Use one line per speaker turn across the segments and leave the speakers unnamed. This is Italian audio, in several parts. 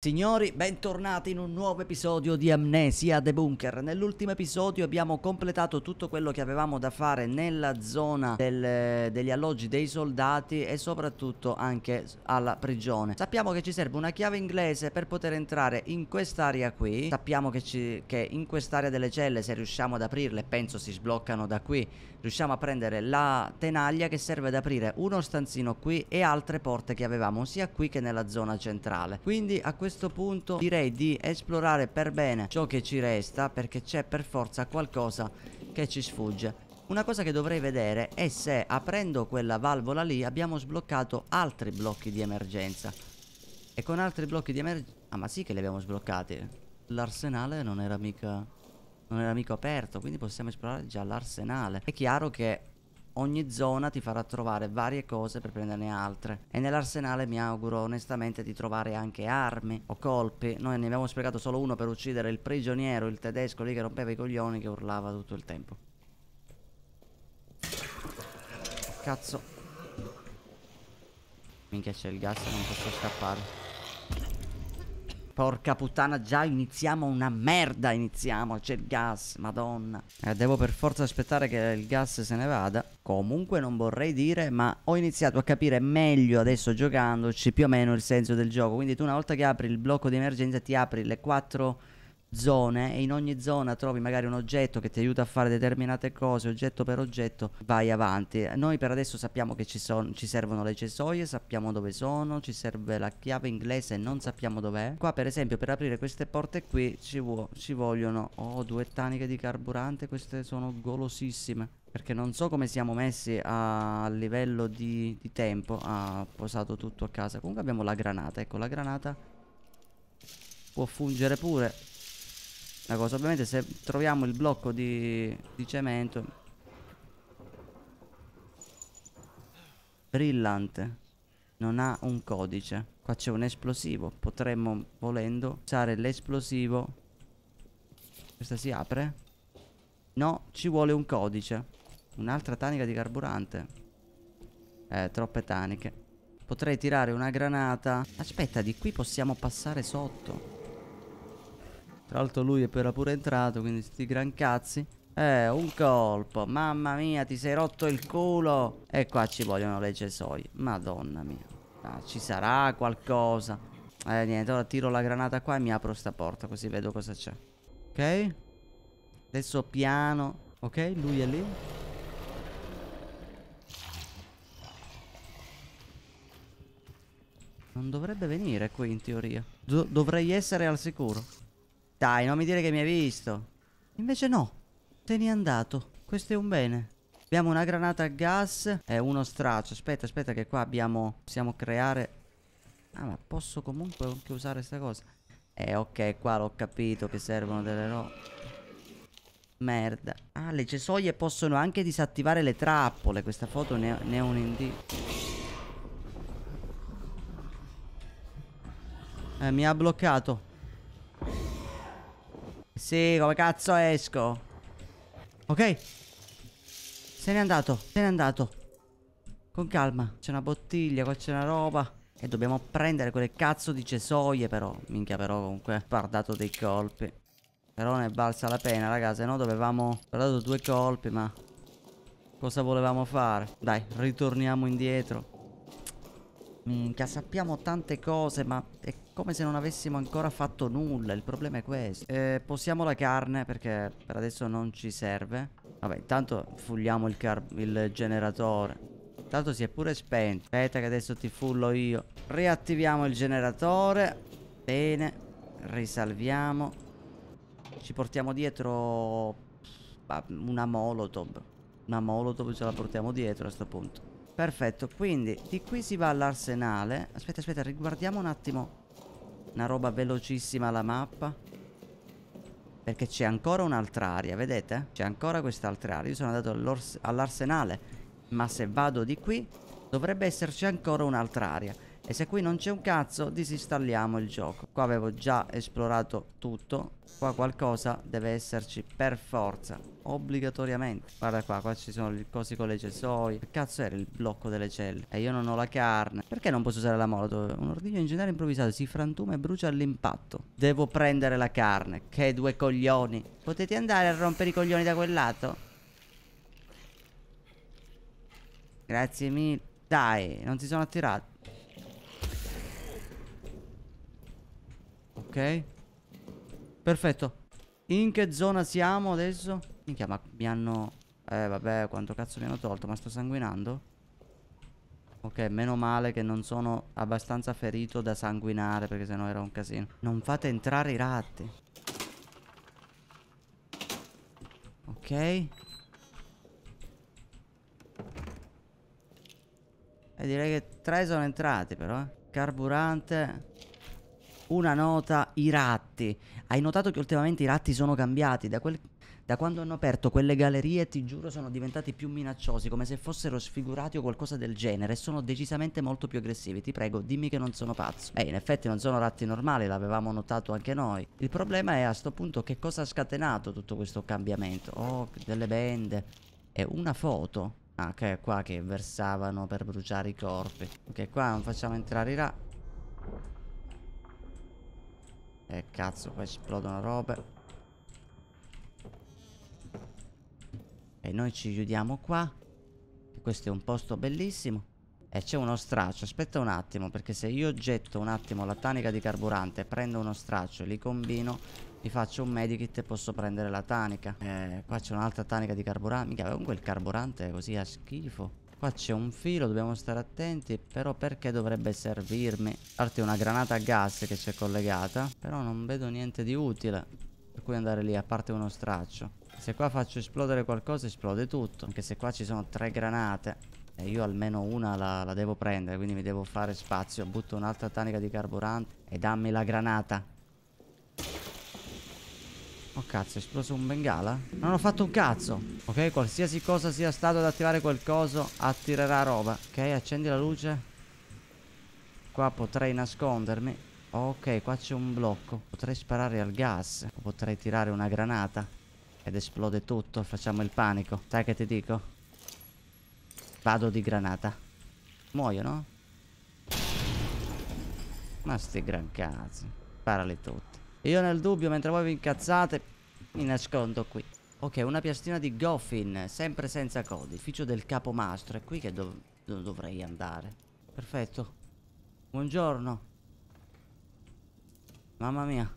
Signori, bentornati in un nuovo episodio di Amnesia The Bunker. Nell'ultimo episodio abbiamo completato tutto quello che avevamo da fare nella zona del, degli alloggi dei soldati e soprattutto anche alla prigione. Sappiamo che ci serve una chiave inglese per poter entrare in quest'area qui. Sappiamo che, ci, che in quest'area delle celle, se riusciamo ad aprirle, penso si sbloccano da qui riusciamo a prendere la tenaglia che serve ad aprire uno stanzino qui e altre porte che avevamo sia qui che nella zona centrale quindi a questo punto direi di esplorare per bene ciò che ci resta perché c'è per forza qualcosa che ci sfugge una cosa che dovrei vedere è se aprendo quella valvola lì abbiamo sbloccato altri blocchi di emergenza. E con altri blocchi di emergenza... Ah ma sì che li abbiamo sbloccati. L'arsenale non era mica non era mica aperto, quindi possiamo esplorare già l'arsenale. È chiaro che ogni zona ti farà trovare varie cose per prenderne altre e nell'arsenale mi auguro onestamente di trovare anche armi o colpi noi ne abbiamo sprecato solo uno per uccidere il prigioniero il tedesco lì che rompeva i coglioni che urlava tutto il tempo cazzo minchia c'è il gas non posso scappare Porca puttana, già iniziamo una merda, iniziamo, c'è il gas, madonna. Eh, devo per forza aspettare che il gas se ne vada. Comunque non vorrei dire, ma ho iniziato a capire meglio adesso giocandoci più o meno il senso del gioco. Quindi tu una volta che apri il blocco di emergenza ti apri le quattro zone e in ogni zona trovi magari un oggetto che ti aiuta a fare determinate cose, oggetto per oggetto, vai avanti. Noi per adesso sappiamo che ci, son, ci servono le cesoie, sappiamo dove sono, ci serve la chiave inglese, e non sappiamo dov'è. Qua per esempio per aprire queste porte qui ci, vuo, ci vogliono, oh, due taniche di carburante, queste sono golosissime. Perché non so come siamo messi a livello di, di tempo. Ha ah, posato tutto a casa. Comunque abbiamo la granata. Ecco, la granata può fungere pure la cosa. Ovviamente se troviamo il blocco di, di cemento. Brillante. Non ha un codice. Qua c'è un esplosivo. Potremmo, volendo, usare l'esplosivo. Questa si apre. No, ci vuole un codice. Un'altra tanica di carburante. Eh, troppe taniche. Potrei tirare una granata. Aspetta, di qui possiamo passare sotto. Tra l'altro lui è appena pure entrato, quindi sti gran cazzi. Eh, un colpo. Mamma mia, ti sei rotto il culo. E qua ci vogliono le cesoie. Madonna mia. Ah, ci sarà qualcosa. Eh, niente, ora tiro la granata qua e mi apro sta porta, così vedo cosa c'è. Ok? Adesso piano. Ok, lui è lì. Non dovrebbe venire qui in teoria. Do dovrei essere al sicuro. Dai, non mi dire che mi hai visto. Invece no, te ne è andato. Questo è un bene. Abbiamo una granata a gas e uno straccio. Aspetta, aspetta che qua abbiamo... Possiamo creare... Ah, ma posso comunque anche usare questa cosa. Eh, ok, qua l'ho capito che servono delle robe. Merda. Ah, le cesoie possono anche disattivare le trappole. Questa foto ne, ne è un indizio. Eh, mi ha bloccato. Sì, come cazzo esco? Ok. Se n'è andato, se n'è andato. Con calma, c'è una bottiglia, qua c'è una roba. E dobbiamo prendere quelle cazzo di cesoie però. Minchia però comunque, guardato dei colpi. Però ne è valsa la pena, raga, se no dovevamo... Guardato due colpi, ma... Cosa volevamo fare? Dai, ritorniamo indietro minchia, sappiamo tante cose, ma è come se non avessimo ancora fatto nulla, il problema è questo. Eh, posiamo la carne perché per adesso non ci serve. Vabbè, intanto fulliamo il, il generatore. Intanto si è pure spento. Aspetta che adesso ti fullo io. Riattiviamo il generatore. Bene. Risalviamo. Ci portiamo dietro una molotov. Una molotov ce la portiamo dietro a questo punto. Perfetto, quindi di qui si va all'arsenale. Aspetta, aspetta, riguardiamo un attimo una roba velocissima la mappa. Perché c'è ancora un'altra area, vedete? C'è ancora quest'altra area. Io sono andato all'arsenale, ma se vado di qui dovrebbe esserci ancora un'altra area. E se qui non c'è un cazzo disinstalliamo il gioco Qua avevo già esplorato tutto Qua qualcosa deve esserci per forza Obbligatoriamente Guarda qua, qua ci sono le cose con le cesoi Che cazzo era il blocco delle celle? E io non ho la carne Perché non posso usare la molotov? Un ordigno ingegnere improvvisato si frantuma e brucia all'impatto Devo prendere la carne Che due coglioni Potete andare a rompere i coglioni da quel lato? Grazie mille Dai, non si sono attirati Perfetto In che zona siamo adesso? Minchia ma mi hanno Eh vabbè quanto cazzo mi hanno tolto Ma sto sanguinando? Ok meno male che non sono abbastanza ferito da sanguinare Perché sennò era un casino Non fate entrare i ratti Ok E eh, direi che tre sono entrati però eh. Carburante una nota i ratti. Hai notato che ultimamente i ratti sono cambiati da, quel, da, quando hanno aperto quelle gallerie, ti giuro, sono diventati più minacciosi, come se fossero sfigurati o qualcosa del genere. Sono decisamente molto più aggressivi. Ti prego, dimmi che non sono pazzo. Eh, in effetti non sono ratti normali, l'avevamo notato anche noi. Il problema è a sto punto che cosa ha scatenato tutto questo cambiamento. Oh, delle bende. È una foto. Ah, che è qua che versavano per bruciare i corpi. Ok, qua non facciamo entrare i ratti. Eh cazzo qua esplodono robe E noi ci chiudiamo qua Questo è un posto bellissimo E c'è uno straccio Aspetta un attimo perché se io getto un attimo la tanica di carburante Prendo uno straccio e li combino Mi faccio un medikit e posso prendere la tanica eh, Qua c'è un'altra tanica di carburante Mica comunque il carburante è così a schifo Qua c'è un filo, dobbiamo stare attenti Però perché dovrebbe servirmi? A Parte una granata a gas che c'è collegata Però non vedo niente di utile Per cui andare lì, a parte uno straccio Se qua faccio esplodere qualcosa esplode tutto Anche se qua ci sono tre granate E io almeno una la, la devo prendere Quindi mi devo fare spazio Butto un'altra tanica di carburante E dammi la granata Oh cazzo, è esploso un bengala? Non ho fatto un cazzo Ok, qualsiasi cosa sia stato ad attivare qualcosa attirerà roba Ok, accendi la luce Qua potrei nascondermi Ok, qua c'è un blocco Potrei sparare al gas Potrei tirare una granata Ed esplode tutto, facciamo il panico Sai che ti dico? Vado di granata Muoiono? Ma sti gran cazzo Sparali tutti io nel dubbio, mentre voi vi incazzate, mi nascondo qui. Ok, una piastina di Goffin, sempre senza codificio del capomastro. È qui che dov dovrei andare. Perfetto. Buongiorno. Mamma mia.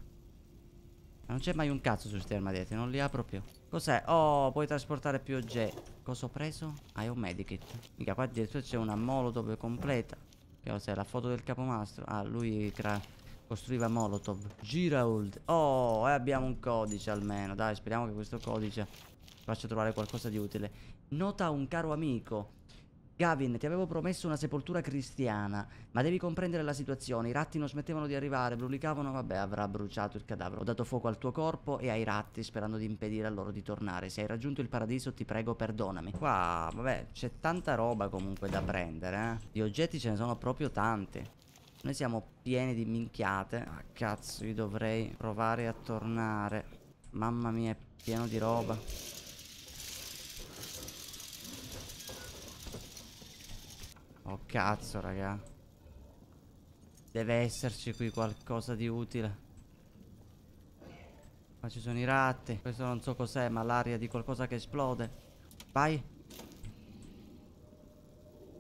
Non c'è mai un cazzo su questi armadietti, non li ha proprio. Cos'è? Oh, puoi trasportare più oggetti. Cosa ho preso? Ah, è un medikit. Mica qua dietro c'è una molotov completa. Che cos'è? La foto del capomastro. Ah, lui crea... Costruiva Molotov. Giraold. Oh, e eh, abbiamo un codice almeno. Dai, speriamo che questo codice faccia trovare qualcosa di utile. Nota un caro amico. Gavin, ti avevo promesso una sepoltura cristiana, ma devi comprendere la situazione. I ratti non smettevano di arrivare, brulicavano, vabbè, avrà bruciato il cadavere. Ho dato fuoco al tuo corpo e ai ratti, sperando di impedire a loro di tornare. Se hai raggiunto il paradiso, ti prego, perdonami. Qua, vabbè, c'è tanta roba comunque da prendere, eh. Di oggetti ce ne sono proprio tanti. Noi siamo pieni di minchiate. Ah, cazzo, io dovrei provare a tornare. Mamma mia, è pieno di roba. Oh, cazzo, raga. Deve esserci qui qualcosa di utile. Qua ci sono i ratti. Questo non so cos'è, ma l'aria di qualcosa che esplode. Vai.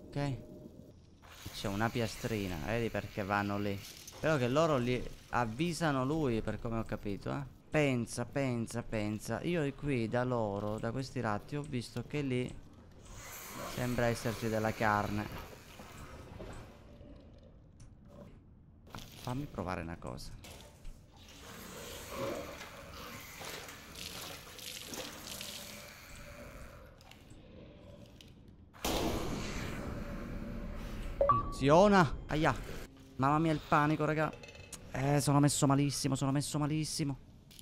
Ok. C'è una piastrina, vedi perché vanno lì. Però che loro li avvisano lui, per come ho capito, eh. Pensa, pensa, pensa. Io qui da loro, da questi ratti, ho visto che lì sembra esserci della carne. Fammi provare una cosa. Funziona. Aia. Mamma mia, il panico, raga. Eh, sono messo malissimo, sono messo malissimo.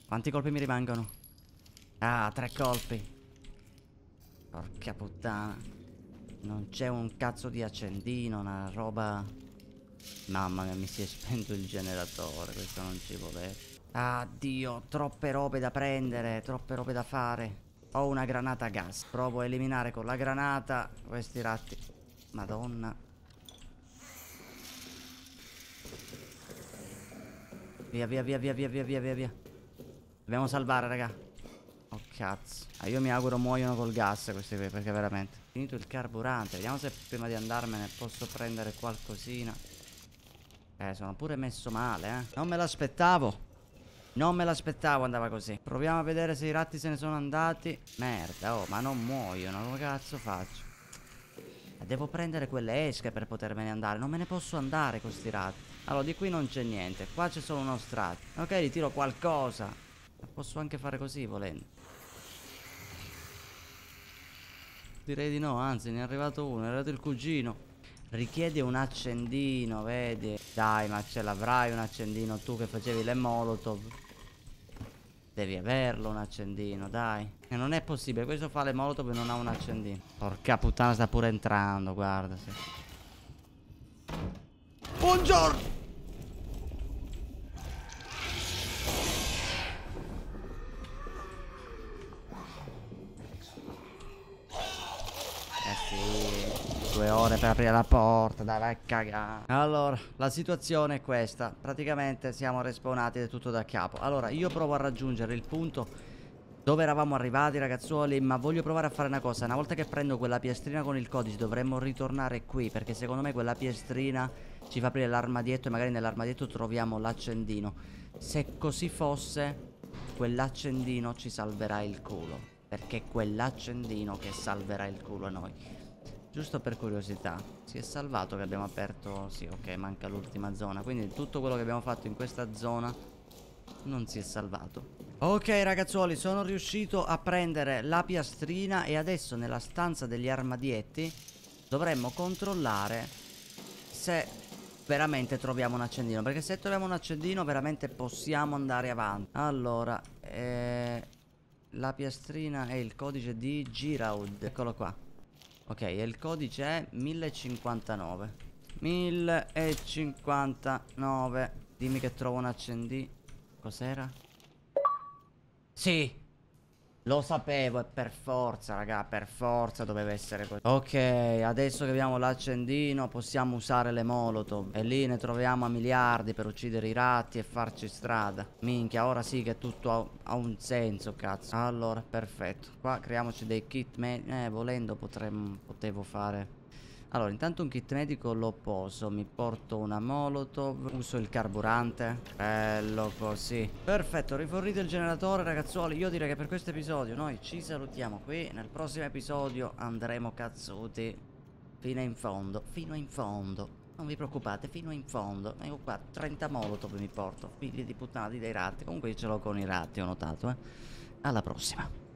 Quanti colpi mi rimangono? Ah, tre colpi. Porca puttana. Non c'è un cazzo di accendino, una roba... Mamma mia, mi si è spento il generatore, questo non ci voleva. Ah, Dio, troppe robe da prendere, troppe robe da fare. Ho una granata a gas. Provo a eliminare con la granata questi ratti. Madonna. Via, via, via, via, via, via, via, via. Dobbiamo salvare, raga. Oh, cazzo. Ah, io mi auguro muoiono col gas questi qui, perché veramente. Finito il carburante. Vediamo se prima di andarmene posso prendere qualcosina. Eh, sono pure messo male, eh. Non me l'aspettavo. Non me l'aspettavo andava così Proviamo a vedere se i ratti se ne sono andati Merda, oh, ma non muoiono Come cazzo faccio? Devo prendere quelle esche per potermene andare. Non me ne posso andare con sti ratti. Allora, di qui non c'è niente. Qua c'è solo uno strat. Ok, ritiro qualcosa. Posso anche fare così, volendo. Direi di no, anzi, ne è arrivato uno. È arrivato il cugino. Richiede un accendino, vedi? Dai, ma ce l'avrai un accendino tu che facevi le molotov. Devi averlo un accendino, dai. E non è possibile, questo fa le molotov e non ha un accendino. Porca puttana, sta pure entrando, guarda. Buongiorno! due ore per aprire la porta, dai vai a cagare. Allora, la situazione è questa. Praticamente siamo respawnati tutto da capo. Allora, io provo a raggiungere il punto dove eravamo arrivati ragazzuoli ma voglio provare a fare una cosa una volta che prendo quella piastrina con il codice dovremmo ritornare qui perché secondo me quella piastrina ci fa aprire l'armadietto e magari nell'armadietto troviamo l'accendino se così fosse quell'accendino ci salverà il culo perché è quell'accendino che salverà il culo a noi Giusto per curiosità Si è salvato che abbiamo aperto Sì ok manca l'ultima zona Quindi tutto quello che abbiamo fatto in questa zona Non si è salvato Ok ragazzuoli sono riuscito a prendere la piastrina E adesso nella stanza degli armadietti Dovremmo controllare Se veramente troviamo un accendino Perché se troviamo un accendino veramente possiamo andare avanti Allora eh, La piastrina è il codice di Giraud Eccolo qua Ok, e il codice è 1059. 1059. Dimmi che trovo un accendino. Cos'era? Sì, lo sapevo e per forza raga per forza doveva essere così Ok adesso che abbiamo l'accendino possiamo usare le molotov E lì ne troviamo a miliardi per uccidere i ratti e farci strada Minchia ora sì che tutto ha, ha un senso cazzo Allora perfetto Qua creiamoci dei kit Eh volendo potremmo potevo fare allora, intanto un kit medico lo poso. Mi porto una molotov. Uso il carburante. Bello così. Perfetto, rifornito il generatore, ragazzuoli. Io direi che per questo episodio noi ci salutiamo qui. Nel prossimo episodio andremo cazzuti. Fino in fondo. Fino in fondo. Non vi preoccupate, fino in fondo. Ecco qua, 30 molotov mi porto. Figli di puttana di dei ratti. Comunque ce l'ho con i ratti, ho notato, eh. Alla prossima.